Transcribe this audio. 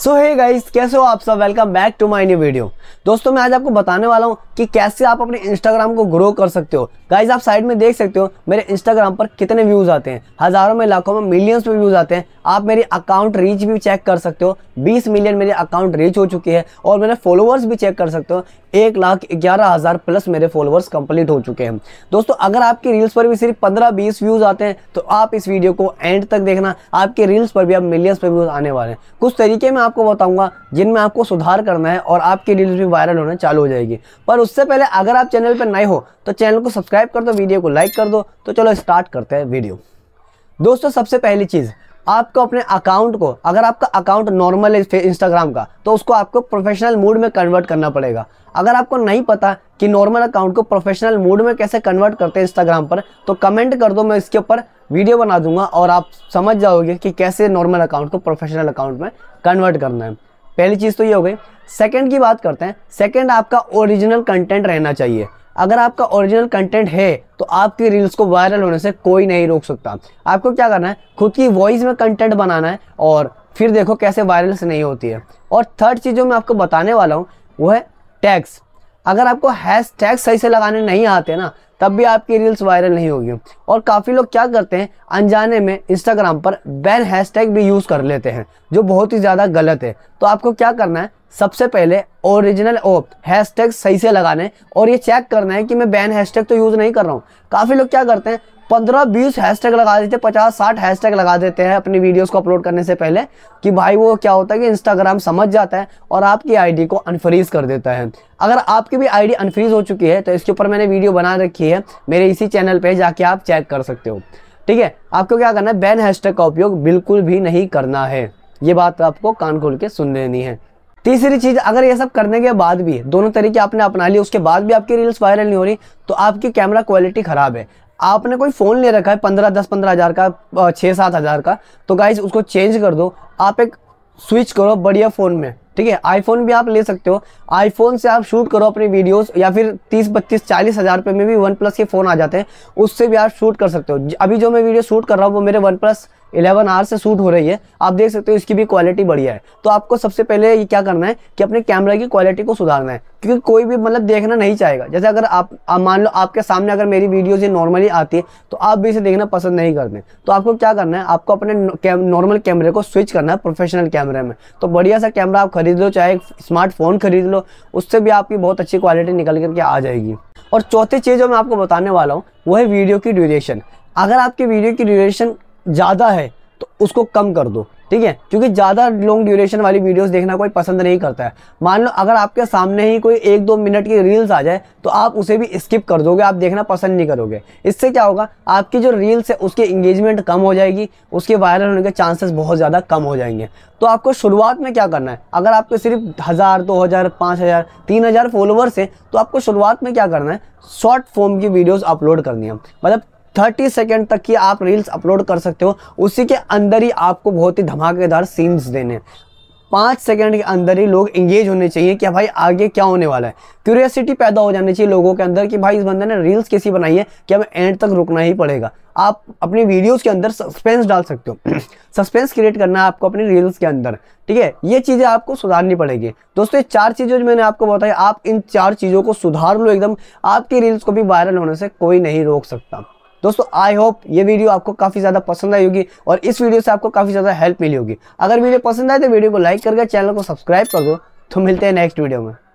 सो hey guys कैसे हो आप सब welcome back to my new video दोस्तों मैं आज आपको बताने वाला हूँ कि कैसे आप अपने इंस्टाग्राम को ग्रो कर सकते हो गाइस आप साइड में देख सकते हो मेरे इंस्टाग्राम पर कितने व्यूज़ आते हैं हज़ारों में लाखों में मिलियंस में व्यूज़ आते हैं आप मेरी अकाउंट रीच भी चेक कर सकते हो बीस मिलियन मेरी अकाउंट रीच हो चुकी है और मेरे फॉलोअर्स भी चेक कर सकते हो एक लाख ग्यारह हज़ार प्लस मेरे फॉलोअर्स कंप्लीट हो चुके हैं दोस्तों अगर आपकी रील्स पर भी सिर्फ पंद्रह बीस व्यूज़ आते हैं तो आप इस वीडियो को एंड तक देखना आपके रील्स पर भी आप मिलियंस पर व्यूज़ आने वाले हैं कुछ तरीके में आप आपको बताऊंगा जिनमें आपको सुधार करना है और आपकी रील्स भी वायरल होने चालू हो जाएगी पर उससे पहले अगर आप चैनल पर नए हो तो चैनल को सब्सक्राइब कर दो वीडियो को लाइक कर दो तो चलो स्टार्ट करते हैं वीडियो दोस्तों सबसे पहली चीज़ आपको अपने अकाउंट को अगर आपका अकाउंट नॉर्मल है इंस्टाग्राम का तो उसको आपको प्रोफेशनल मूड में कन्वर्ट करना पड़ेगा अगर आपको नहीं पता कि नॉर्मल अकाउंट को प्रोफेशनल मूड में कैसे कन्वर्ट करते हैं इंस्टाग्राम पर तो कमेंट कर दो मैं इसके ऊपर वीडियो बना दूंगा और आप समझ जाओगे कि कैसे नॉर्मल अकाउंट को प्रोफेशनल अकाउंट में कन्वर्ट करना है पहली चीज़ तो ये हो गई सेकेंड की बात करते हैं सेकेंड आपका ओरिजिनल कंटेंट रहना चाहिए अगर आपका ओरिजिनल कंटेंट है तो आपकी रील्स को वायरल होने से कोई नहीं रोक सकता आपको क्या करना है खुद की वॉइस में कंटेंट बनाना है और फिर देखो कैसे वायरल से नहीं होती है और थर्ड चीज़ जो मैं आपको बताने वाला हूँ वो है टैग्स अगर आपको हैश टैग सही से लगाने नहीं आते ना तब भी आपकी रील्स वायरल नहीं होगी और काफ़ी लोग क्या करते हैं अनजाने में इंस्टाग्राम पर बैन हैशटैग भी यूज़ कर लेते हैं जो बहुत ही ज़्यादा गलत है तो आपको क्या करना है सबसे पहले ओरिजिनल ओ हैशटैग सही से लगाने और ये चेक करना है कि मैं बैन हैशटैग तो यूज़ नहीं कर रहा हूँ काफ़ी लोग क्या करते हैं पंद्रह बीस हैशटैग लगा देते हैं पचास साठ हैशटैग लगा देते हैं अपनी वीडियोस को अपलोड करने से पहले कि भाई वो क्या होता है कि इंस्टाग्राम समझ जाता है और आपकी आईडी को अनफ्रीज कर देता है अगर आपकी भी आईडी अनफ्रीज हो चुकी है तो इसके ऊपर मैंने वीडियो बना रखी है मेरे इसी चैनल पर जाके आप चेक कर सकते हो ठीक है आपको क्या करना है बैन हैशटैग का उपयोग बिल्कुल भी नहीं करना है ये बात तो आपको कान खोल के सुन लेनी है तीसरी चीज अगर ये सब करने के बाद भी दोनों तरीके आपने अपना लिए उसके बाद भी आपकी रील्स वायरल नहीं हो रही तो आपकी कैमरा क्वालिटी खराब है आपने कोई फ़ोन ले रखा है पंद्रह दस पंद्रह हज़ार का छः सात हज़ार का तो गाइज उसको चेंज कर दो आप एक स्विच करो बढ़िया फ़ोन में ठीक है आईफोन भी आप ले सकते हो आईफोन से आप शूट करो अपनी वीडियोस या फिर 30 बत्तीस चालीस हज़ार रुपये में भी वन प्लस के फ़ोन आ जाते हैं उससे भी आप शूट कर सकते हो अभी जो मैं वीडियो शूट कर रहा हूँ वो मेरे वन प्लस इलेवन आर से शूट हो रही है आप देख सकते हो इसकी भी क्वालिटी बढ़िया है तो आपको सबसे पहले ये क्या करना है कि अपने कैमरा की क्वालिटी को सुधारना है क्योंकि कोई भी मतलब देखना नहीं चाहेगा जैसे अगर आप, आप मान लो आपके सामने अगर मेरी वीडियोज ये नॉर्मली आती है तो आप भी इसे देखना पसंद नहीं करते तो आपको क्या करना है आपको अपने नॉर्मल कैमरे को स्विच करना है प्रोफेशनल कैमरे में तो बढ़िया सा कैमरा आप खरीद लो चाहे स्मार्टफोन खरीद लो उससे भी आपकी बहुत अच्छी क्वालिटी निकल करके आ जाएगी और चौथी चीज़ जो मैं आपको बताने वाला हूँ वो है वीडियो की ड्यूरेशन अगर आपकी वीडियो की ड्यूरेशन ज़्यादा है तो उसको कम कर दो ठीक है क्योंकि ज़्यादा लॉन्ग ड्यूरेशन वाली वीडियोस देखना कोई पसंद नहीं करता है मान लो अगर आपके सामने ही कोई एक दो मिनट की रील्स आ जाए तो आप उसे भी स्किप कर दोगे आप देखना पसंद नहीं करोगे इससे क्या होगा आपकी जो रील्स है उसकी इंगेजमेंट कम हो जाएगी उसके वायरल होने के चांसेस बहुत ज़्यादा कम हो जाएंगे तो आपको शुरुआत में क्या करना है अगर आपके सिर्फ हज़ार दो हज़ार पाँच हज़ार तीन हज़ार फॉलोअर्स हैं तो आपको शुरुआत में क्या करना है शॉर्ट फॉर्म की वीडियोज़ अपलोड करनी है मतलब 30 सेकेंड तक की आप रील्स अपलोड कर सकते हो उसी के अंदर ही आपको बहुत ही धमाकेदार सीन्स देने पाँच सेकेंड के अंदर ही लोग इंगेज होने चाहिए कि भाई आगे क्या होने वाला है क्यूरियसिटी पैदा हो जानी चाहिए लोगों के अंदर कि भाई इस बंदे ने रील्स कैसी बनाई है कि हमें एंड तक रुकना ही पड़ेगा आप अपनी वीडियोस के अंदर सस्पेंस डाल सकते हो सस्पेंस क्रिएट करना है आपको अपनी रील्स के अंदर ठीक है ये चीज़ें आपको सुधारनी पड़ेगी दोस्तों ये चार चीज़ें जो मैंने आपको बताई आप इन चार चीज़ों को सुधार लो एकदम आपकी रील्स को भी वायरल होने से कोई नहीं रोक सकता दोस्तों आई होप ये वीडियो आपको काफ़ी ज़्यादा पसंद आई होगी और इस वीडियो से आपको काफ़ी ज़्यादा हेल्प मिली होगी अगर वीडियो पसंद आए तो वीडियो को लाइक करके चैनल को सब्सक्राइब कर दो तो मिलते हैं नेक्स्ट वीडियो में